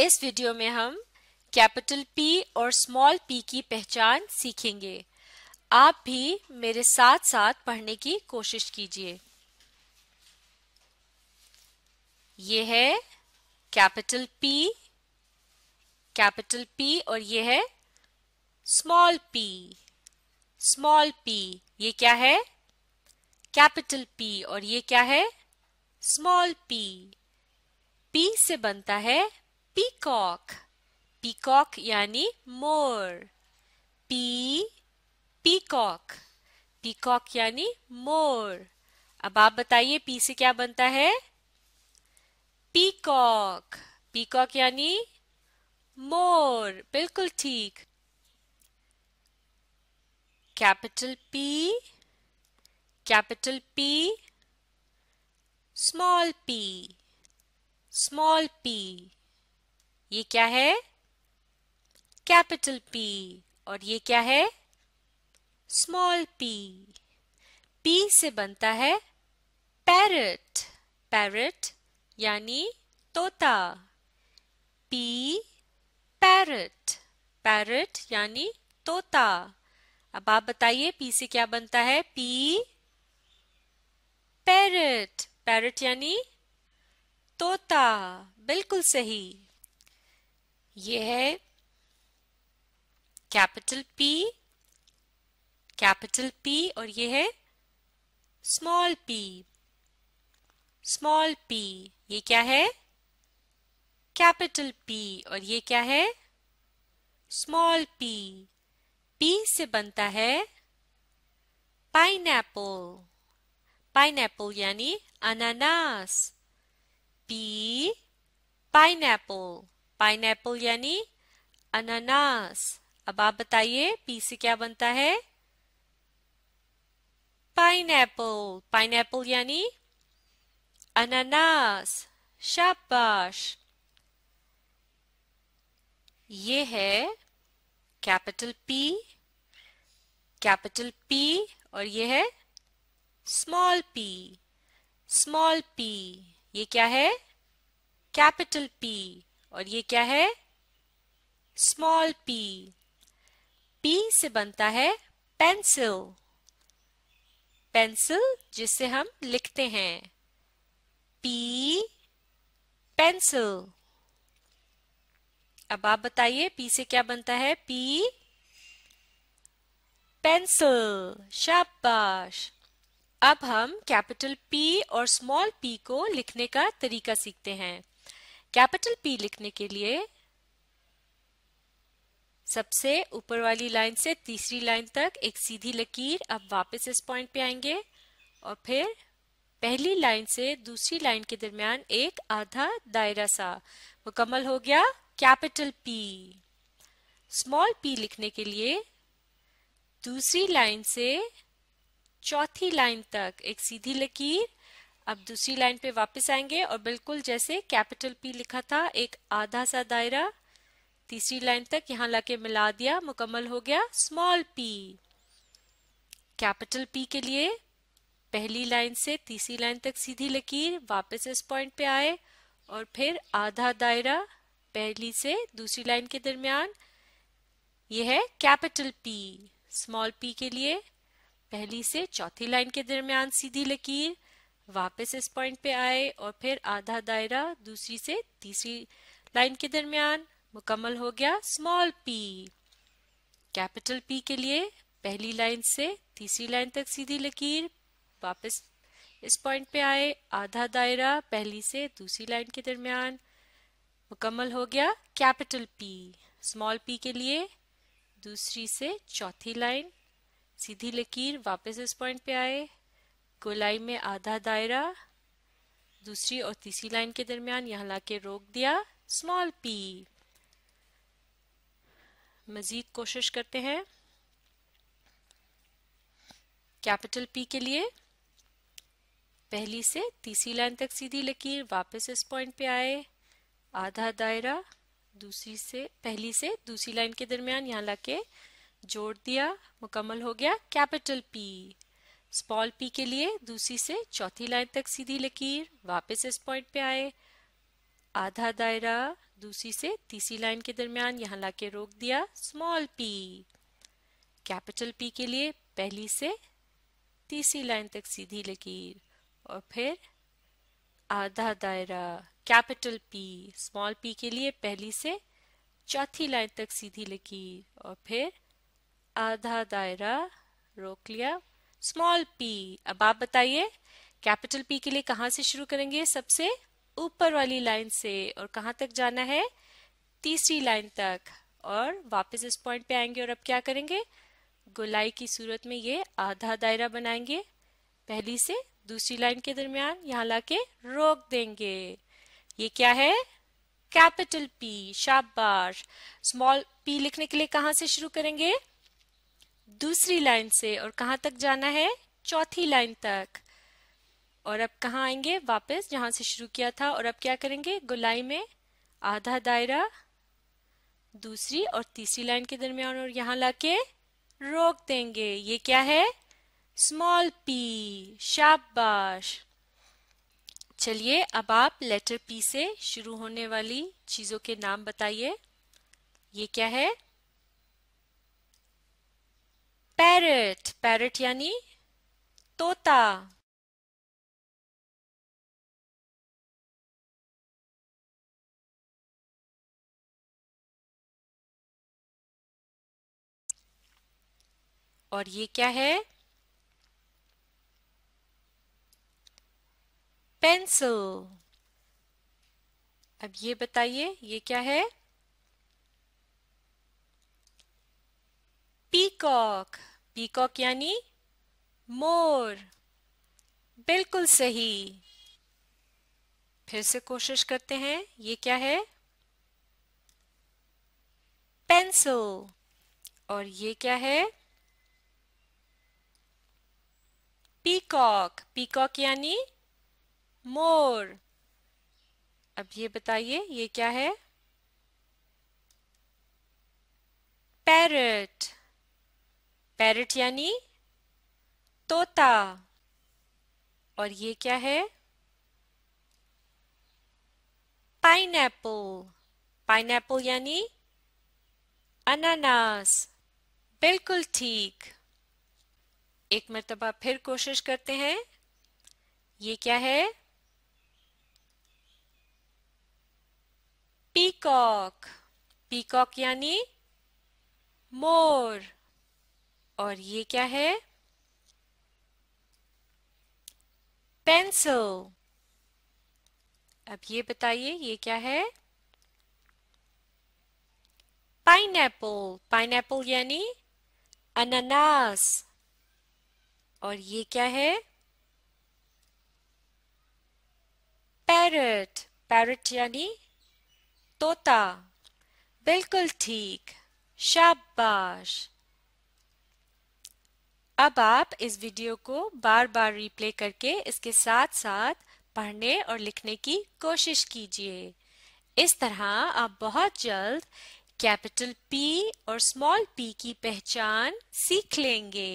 इस वीडियो में हम कैपिटल पी और स्मॉल पी की पहचान सीखेंगे आप भी मेरे साथ साथ पढ़ने की कोशिश कीजिए ये है कैपिटल पी कैपिटल पी और ये है स्मॉल पी स्मॉल पी ये क्या है कैपिटल पी और ये क्या है स्मॉल पी पी से बनता है peacock peacock यानी मोर पी peacock peacock यानी मोर अब आप बताइए पी से क्या बनता है पीकॉक पीकॉक यानी मोर बिल्कुल ठीक capital P capital P small P small P ये क्या है कैपिटल पी और ये क्या है स्मॉल पी पी से बनता है पैरट पैरट यानी तोता पी पैरट पैरट यानी तोता अब आप बताइए पी से क्या बनता है पी पैरट पैरट यानी तोता बिल्कुल सही ये है कैपिटल पी कैपिटल पी और ये है स्मॉल पी स्मॉल पी ये क्या है कैपिटल पी और ये क्या है स्मॉल पी पी से बनता है पाइन एप्पल पाइन एप्पल यानी अनानास पी पाइन एप्पल पाइन यानी अनानास अब आप बताइए पी से क्या बनता है पाइन एप्पल पाइन एप्पल यानी अनानास शाबाश ये है कैपिटल पी कैपिटल पी और ये है स्मॉल पी स्मॉल पी ये क्या है कैपिटल पी और ये क्या है स्मॉल पी पी से बनता है पेंसिल पेंसिल जिससे हम लिखते हैं पी पेंसिल अब आप बताइए पी से क्या बनता है पी पेंसिल शाबाश अब हम कैपिटल पी और स्मॉल पी को लिखने का तरीका सीखते हैं कैपिटल पी लिखने के लिए सबसे ऊपर वाली लाइन से तीसरी लाइन तक एक सीधी लकीर अब वापस इस पॉइंट पे आएंगे और फिर पहली लाइन से दूसरी लाइन के दरमियान एक आधा दायरा सा मुकम्मल हो गया कैपिटल पी स्मॉल पी लिखने के लिए दूसरी लाइन से चौथी लाइन तक एक सीधी लकीर अब दूसरी लाइन पे वापस आएंगे और बिल्कुल जैसे कैपिटल पी लिखा था एक आधा सा दायरा तीसरी लाइन तक यहां लाके मिला दिया मुकम्मल हो गया स्मॉल पी कैपिटल पी के लिए पहली लाइन से तीसरी लाइन तक सीधी लकीर वापस इस पॉइंट पे आए और फिर आधा दायरा पहली से दूसरी लाइन के दरमियान यह है कैपिटल पी स्मॉल पी के लिए पहली से चौथी लाइन के दरमियान सीधी लकीर वापस इस पॉइंट पे आए और फिर आधा दायरा दूसरी से तीसरी लाइन के दरमियान मुकम्मल हो गया स्मॉल पी कैपिटल पी के लिए पहली लाइन से तीसरी लाइन तक सीधी लकीर वापस इस पॉइंट पे आए आधा दायरा पहली से दूसरी लाइन के दरमियान मुकम्मल हो गया कैपिटल पी स्मॉल पी के लिए दूसरी से चौथी लाइन सीधी लकीर वापस इस पॉइंट पे आए गोलाई में आधा दायरा दूसरी और तीसरी लाइन के दरमियान यहाँ लाके रोक दिया स्मॉल पी मजीद कोशिश करते हैं कैपिटल पी के लिए पहली से तीसरी लाइन तक सीधी लकीर वापस इस पॉइंट पे आए आधा दायरा दूसरी से पहली से दूसरी लाइन के दरमियान यहाँ लाके जोड़ दिया मुकम्मल हो गया कैपिटल पी स्मॉल पी के लिए दूसरी से चौथी लाइन तक सीधी लकीर वापस इस पॉइंट पे आए आधा दायरा दूसरी से तीसरी लाइन के दरमियान यहाँ लाके रोक दिया स्मॉल पी कैपिटल पी के लिए पहली से तीसरी लाइन तक सीधी लकीर और फिर आधा दायरा कैपिटल पी स्मॉल पी के लिए पहली से चौथी लाइन तक सीधी लकीर और फिर आधा दायरा रोक लिया स्मॉल p अब आप बताइए कैपिटल P के लिए कहां से शुरू करेंगे सबसे ऊपर वाली लाइन से और कहां तक जाना है तीसरी लाइन तक और वापस इस पॉइंट पे आएंगे और अब क्या करेंगे गोलाई की सूरत में ये आधा दायरा बनाएंगे पहली से दूसरी लाइन के दरमियान यहां लाके रोक देंगे ये क्या है कैपिटल पी शाबाश स्मॉल पी लिखने के लिए कहां से शुरू करेंगे दूसरी लाइन से और कहाँ तक जाना है चौथी लाइन तक और अब कहाँ आएंगे वापस जहाँ से शुरू किया था और अब क्या करेंगे गोलाई में आधा दायरा दूसरी और तीसरी लाइन के दरमियान और यहाँ लाके रोक देंगे ये क्या है स्मॉल पी शाबाश चलिए अब आप लेटर पी से शुरू होने वाली चीजों के नाम बताइए ये क्या है पैरट पैरट यानी तोता और ये क्या है पेंसिल अब ये बताइए ये क्या है पीकॉक पीकॉक यानी मोर बिल्कुल सही फिर से कोशिश करते हैं ये क्या है पेंसिल और ये क्या है पीकॉक पीकॉक यानी मोर अब ये बताइए ये क्या है पैरट पैरट यानी तोता और ये क्या है पाइन पाइन एप्पल यानी अनानास बिल्कुल ठीक एक मरतबा फिर कोशिश करते हैं ये क्या है पीकॉक पीकॉक यानी मोर और ये क्या है पेंसिल अब ये बताइए ये क्या है पाइन पाइन एप्पल यानी अनानास और ये क्या है पैरट पैरट यानी तोता बिल्कुल ठीक शाबाश अब आप इस वीडियो को बार बार रिप्ले करके इसके साथ साथ पढ़ने और लिखने की कोशिश कीजिए इस तरह आप बहुत जल्द कैपिटल पी और स्मॉल पी की पहचान सीख लेंगे